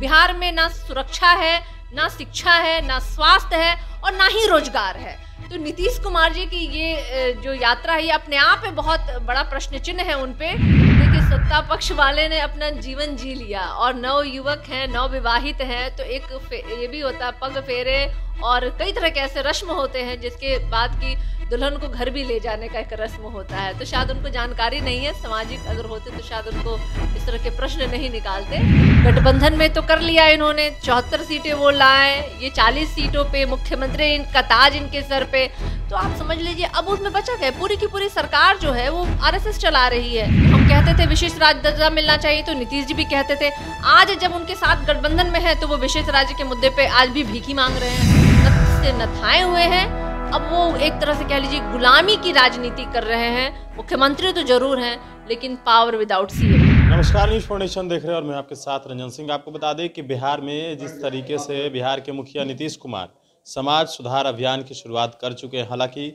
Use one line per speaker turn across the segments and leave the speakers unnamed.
बिहार में ना सुरक्षा है ना शिक्षा है ना स्वास्थ्य है और ना ही रोजगार है तो नीतीश कुमार जी की ये जो यात्रा है ये अपने आप में बहुत बड़ा प्रश्न चिन्ह है उनपे क्योंकि सत्ता पक्ष वाले ने अपना जीवन जी लिया और नव युवक हैं नव विवाहित हैं तो एक ये भी होता पग फेरे और कई तरह के ऐसे रस्म होते हैं जिसके बाद की दुल्हन को घर भी ले जाने का एक रस्म होता है तो शायद उनको जानकारी नहीं है सामाजिक अगर होते तो शायद उनको इस तरह के प्रश्न नहीं निकालते गठबंधन में तो कर लिया इन्होंने चौहत्तर सीटें वो लाए ये चालीस सीटों पे मुख्यमंत्री इनका ताज इनके सर पे तो आप समझ लीजिए अब उसमें बचा गया पूरी की पूरी सरकार जो है वो आर चला रही है हम कहते थे विशेष राज्य दर्जा मिलना चाहिए तो नीतीश जी भी कहते थे आज जब उनके साथ गठबंधन में है तो वो विशेष राज्य के मुद्दे पे आज भी भीखी मांग रहे हैं से नथाए हुए हैं अब वो एक तरह से कह लीजिए गुलामी की राजनीति कर रहे हैं मुख्यमंत्री तो जरूर हैं लेकिन पावर विदाउट सी नमस्कार न्यूज
फाउंडेशन देख रहे हैं और मैं आपके साथ रंजन सिंह आपको बता दें कि बिहार में जिस तरीके से बिहार के मुखिया नीतीश कुमार समाज सुधार अभियान की शुरुआत कर चुके हैं हालांकि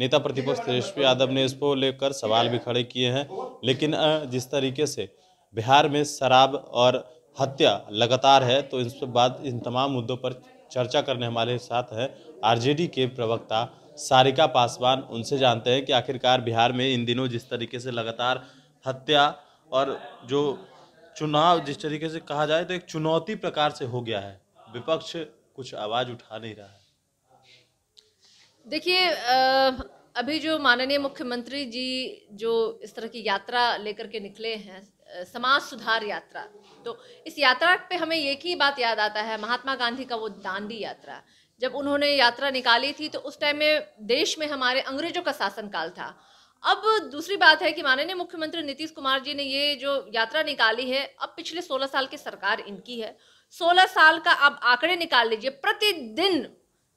नेता प्रतिपक्ष तेजस्वी यादव ने इसको लेकर सवाल भी खड़े किए हैं लेकिन जिस तरीके से बिहार में शराब और हत्या लगातार है तो इस बाद इन तमाम मुद्दों पर चर्चा करने हमारे साथ हैं आरजेडी के प्रवक्ता सारिका पासवान उनसे जानते हैं कि आखिरकार बिहार में इन दिनों जिस तरीके से लगातार हत्या और जो चुनाव जिस तरीके से कहा जाए तो एक चुनौती प्रकार से हो गया है विपक्ष कुछ आवाज़ उठा नहीं रहा है
देखिए अभी जो माननीय मुख्यमंत्री जी जो इस तरह की यात्रा लेकर के निकले हैं समाज सुधार यात्रा तो इस यात्रा पे हमें एक ही बात याद आता है महात्मा गांधी का वो दांडी यात्रा जब उन्होंने यात्रा निकाली थी तो उस टाइम में देश में हमारे अंग्रेजों का शासनकाल था अब दूसरी बात है कि माननीय मुख्यमंत्री नीतीश कुमार जी ने ये जो यात्रा निकाली है अब पिछले 16 साल की सरकार इनकी है 16 साल का आप आंकड़े निकाल लीजिए प्रतिदिन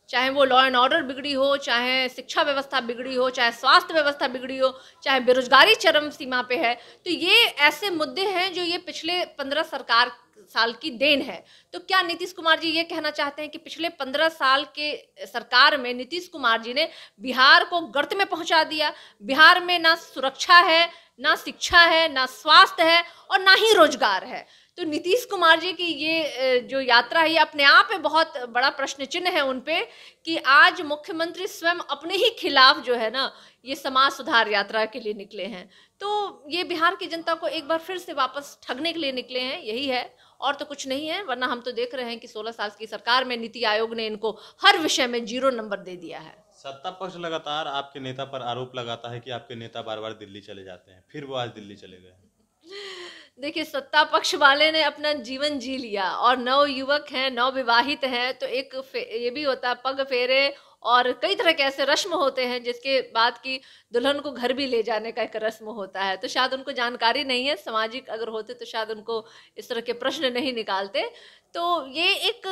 चाहे वो लॉ एंड ऑर्डर बिगड़ी हो चाहे शिक्षा व्यवस्था बिगड़ी हो चाहे स्वास्थ्य व्यवस्था बिगड़ी हो चाहे बेरोजगारी चरम सीमा पे है तो ये ऐसे मुद्दे हैं जो ये पिछले पंद्रह सरकार साल की देन है तो क्या नीतीश कुमार जी ये कहना चाहते हैं कि पिछले पंद्रह साल के सरकार में नीतीश कुमार जी ने बिहार को गर्त में पहुंचा दिया बिहार में ना सुरक्षा है ना शिक्षा है ना स्वास्थ्य है और ना ही रोजगार है तो नीतीश कुमार जी की ये जो यात्रा है ये अपने आप में बहुत बड़ा प्रश्न चिन्ह है उन पर कि आज मुख्यमंत्री स्वयं अपने ही खिलाफ जो है ना ये समाज सुधार यात्रा के लिए निकले हैं तो ये बिहार की जनता को एक बार फिर से वापस ठगने के लिए निकले हैं यही है और तो कुछ नहीं है वरना हम तो देख रहे हैं कि 16 साल की सरकार में नीति आयोग ने इनको हर विषय में जीरो नंबर दे दिया है
सत्ता पक्ष लगातार आपके नेता पर आरोप लगाता है कि आपके नेता बार बार दिल्ली चले जाते हैं फिर वो आज दिल्ली चले गए
देखिए सत्ता पक्ष वाले ने अपना जीवन जी लिया और नव युवक हैं नव विवाहित हैं तो एक ये भी होता है पग फेरे और कई तरह के ऐसे रस्म होते हैं जिसके बाद की दुल्हन को घर भी ले जाने का एक रस्म होता है तो शायद उनको जानकारी नहीं है सामाजिक अगर होते तो शायद उनको इस तरह के प्रश्न नहीं निकालते तो ये एक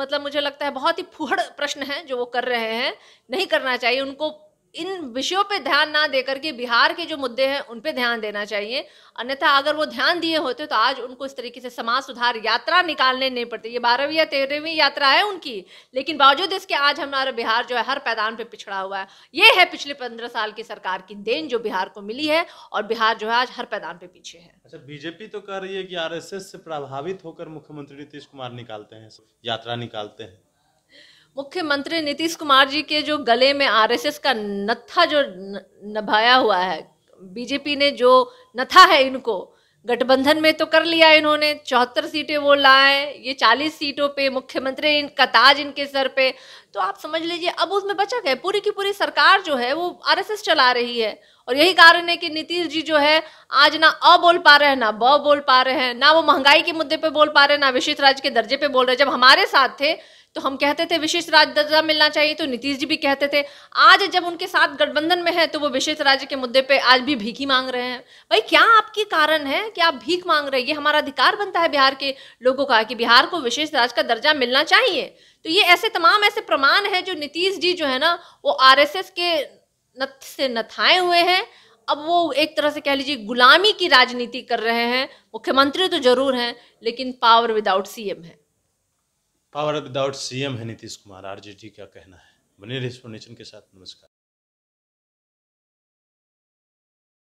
मतलब मुझे लगता है बहुत ही फूहड़ प्रश्न है जो वो कर रहे हैं नहीं करना चाहिए उनको इन विषयों पे ध्यान ना देकर के बिहार के जो मुद्दे हैं उन पे ध्यान देना चाहिए अन्यथा अगर वो ध्यान दिए होते तो आज उनको इस तरीके से समाज सुधार यात्रा निकालने नहीं पड़ती ये बारहवीं या तेरहवीं यात्रा है उनकी लेकिन बावजूद इसके आज हमारा बिहार जो है हर पैदान पे पिछड़ा हुआ है ये है पिछले पंद्रह साल की सरकार की देन जो बिहार को मिली है और बिहार जो है आज हर पैदान पे पीछे है
अच्छा बीजेपी तो कह रही है कि आर से प्रभावित होकर मुख्यमंत्री नीतीश कुमार निकालते हैं यात्रा निकालते हैं
मुख्यमंत्री नीतीश कुमार जी के जो गले में आरएसएस का नथा जो नभाया हुआ है बीजेपी ने जो नथा है इनको गठबंधन में तो कर लिया इन्होंने चौहत्तर सीटें वो लाए ये चालीस सीटों पे मुख्यमंत्री इनका ताज इनके सर पे तो आप समझ लीजिए अब उसमें बचा गया पूरी की पूरी सरकार जो है वो आरएसएस चला रही है और यही कारण है कि नीतीश जी जो है आज ना अ बोल पा रहे हैं ना ब बोल पा रहे हैं ना वो महंगाई के मुद्दे पे बोल पा रहे हैं ना विशिष्ट राज्य के दर्जे पे बोल रहे हैं जब हमारे साथ थे तो हम कहते थे विशेष राज्य दर्जा मिलना चाहिए तो नीतीश जी भी कहते थे आज जब उनके साथ गठबंधन में है तो वो विशेष राज्य के मुद्दे पे आज भी भीख ही मांग रहे हैं भाई क्या आपके कारण है कि आप भीख मांग रहे हैं ये हमारा अधिकार बनता है बिहार के लोगों का कि बिहार को विशेष राज्य का दर्जा मिलना चाहिए तो ये ऐसे तमाम ऐसे प्रमाण है जो नीतीश जी जो है ना वो आर के नथ से नथाए हुए हैं अब वो एक तरह से कह लीजिए गुलामी की राजनीति कर रहे हैं मुख्यमंत्री तो जरूर हैं लेकिन पावर विदाउट सीएम है
पावर विदाउट सीएम है नीतीश
कुमार आरजेडी का कहना है बने रहे के साथ नमस्कार